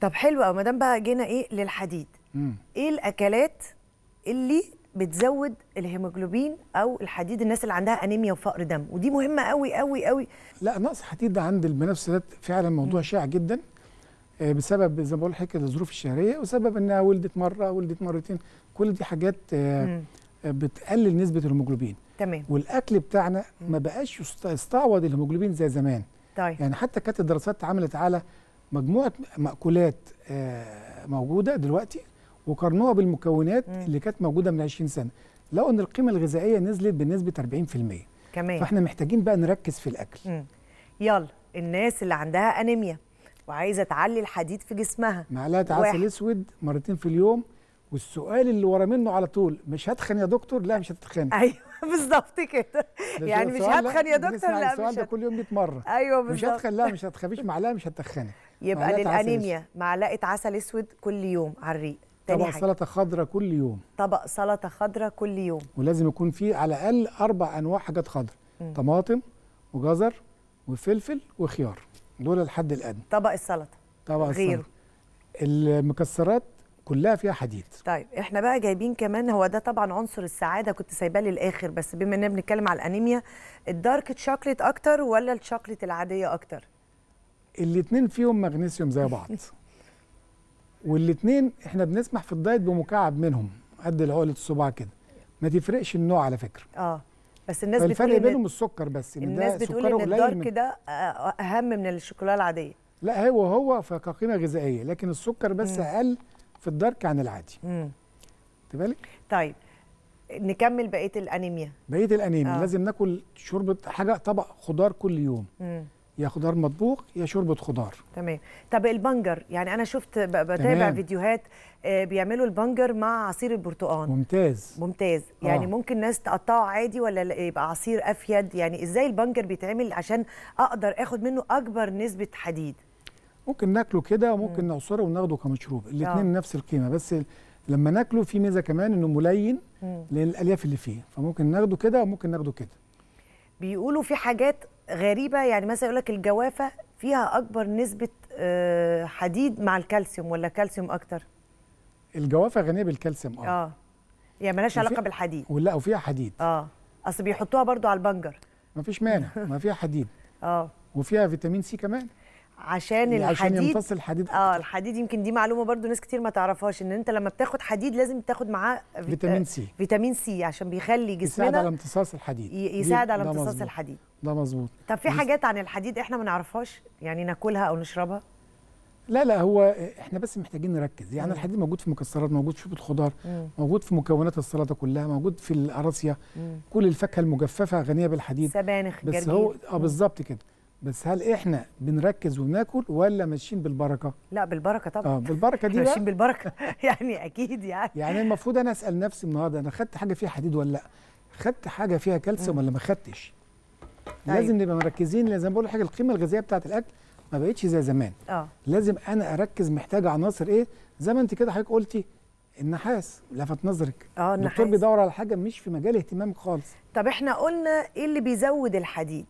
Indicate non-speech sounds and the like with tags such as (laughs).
طب حلو قوي ما دام بقى جينا ايه للحديد مم. ايه الاكلات اللي بتزود الهيموجلوبين او الحديد الناس اللي عندها انيميا وفقر دم ودي مهمه قوي قوي قوي لا نقص حديد عند المنافسه ده فعلا موضوع شائع جدا آه، بسبب زي ما بقول لحضرتك الظروف الشهريه وسبب انها ولدت مره ولدت مرتين كل دي حاجات آه، آه، بتقلل نسبه الهيموجلوبين تمام والاكل بتاعنا ما بقاش يستعوض الهيموجلوبين زي زمان طيب. يعني حتى كانت الدراسات اتعملت على مجموعه مأكولات آه، موجوده دلوقتي وقارنوها بالمكونات مم. اللي كانت موجوده من 20 سنه لقوا ان القيمه الغذائيه نزلت بنسبه 40% كمان فاحنا محتاجين بقى نركز في الاكل مم. يلا الناس اللي عندها انيميا وعايزه تعلي الحديد في جسمها معلقه عسل اسود مرتين في اليوم والسؤال اللي ورا منه على طول مش هتخن يا دكتور لا مش هتتخن ايوه (laughs) بالظبط كده يعني مش هتخن يا دكتور لا, مش السؤال ده كل يوم 100 مره ايوه بالظبط مش هتخن لا مش هتخافيش معلقه مش هتخن يبقى للانيميا معلقه عسل اسود كل يوم على الريق تاني طبق سلطه خضراء كل يوم طبق سلطه خضراء كل يوم ولازم يكون فيه على الاقل اربع انواع حاجات خضراء طماطم وجزر وفلفل وخيار دول الحد الادنى طبق السلطه طبق غيره المكسرات كلها فيها حديد طيب احنا بقى جايبين كمان هو ده طبعا عنصر السعاده كنت سايباه للاخر بس بما اننا بنتكلم على الانيميا الدارك تشوكليت اكتر ولا الشوكليت العاديه اكتر الاثنين فيهم مغنيسيوم زي بعض (laughs) والاثنين احنا بنسمح في الدايت بمكعب منهم قد العقله الصباع كده ما تفرقش النوع على فكره اه بس الناس بتقول الفرق بينهم السكر بس إن الناس بتقول ان الدارك ده اهم من الشوكولاته العاديه لا هو هو كقيمه غذائيه لكن السكر بس مم. اقل في الدارك عن العادي خد بالك طيب نكمل بقيه الانيميا بقيه الانيميا آه. لازم ناكل شوربه حاجه طبق خضار كل يوم مم. يا خضار مطبوخ يا شوربه خضار تمام طب البنجر يعني انا شفت بتابع فيديوهات آه، بيعملوا البنجر مع عصير البرتقال ممتاز ممتاز يعني آه. ممكن ناس تقطعه عادي ولا يبقى عصير افيد يعني ازاي البنجر بيتعمل عشان اقدر اخد منه اكبر نسبه حديد ممكن ناكله كده وممكن نعصره وناخده كمشروب الاثنين آه. نفس القيمه بس لما ناكله في ميزه كمان انه ملين للالياف اللي فيه فممكن ناخده كده وممكن ناخده كده بيقولوا في حاجات غريبه يعني مثلا يقول لك الجوافه فيها اكبر نسبه آه، حديد مع الكالسيوم ولا كالسيوم اكتر الجوافه غنيه بالكالسيوم اه اه يعني مالهاش علاقه بالحديد ولا وفيها حديد اه اصل بيحطوها برضو على البنجر مفيش مانع ما فيها حديد اه وفيها فيتامين سي كمان يعني عشان الحديد عشان يمتص الحديد اه الحديد يمكن دي معلومه برضو ناس كتير ما تعرفهاش ان انت لما بتاخد حديد لازم تاخد معاه فيتامين سي فيتامين سي عشان بيخلي جسمنا يساعد على امتصاص الحديد يساعد على امتصاص الحديد ده مظبوط طب في حاجات عن الحديد احنا ما نعرفهاش يعني ناكلها او نشربها لا لا هو احنا بس محتاجين نركز يعني مم. الحديد موجود في مكسرات موجود في الخضار مم. موجود في مكونات السلطه كلها موجود في القراصيه كل الفاكهه المجففه غنيه بالحديد سبانخ بس جرجير. هو اه بالظبط كده بس هل احنا بنركز وناكل ولا ماشيين بالبركه؟ لا بالبركه طبعا اه بالبركه دي ماشيين بالبركه (laughs) يعني اكيد يعني يعني المفروض انا اسال نفسي النهارده انا خدت حاجه فيها حديد ولا لا؟ خدت حاجه فيها كالسيوم ولا ما خدتش؟ أيوه. لازم نبقى مركزين لازم بقول حاجه القيمه الغذائيه بتاعه الاكل ما بقتش زي زمان اه لازم انا اركز محتاج عناصر ايه؟ زي ما انت كده حضرتك قلتي النحاس لفت نظرك اه النحاس الدكتور بيدور على حاجه مش في مجال اهتمامك خالص طب احنا قلنا ايه اللي بيزود الحديد؟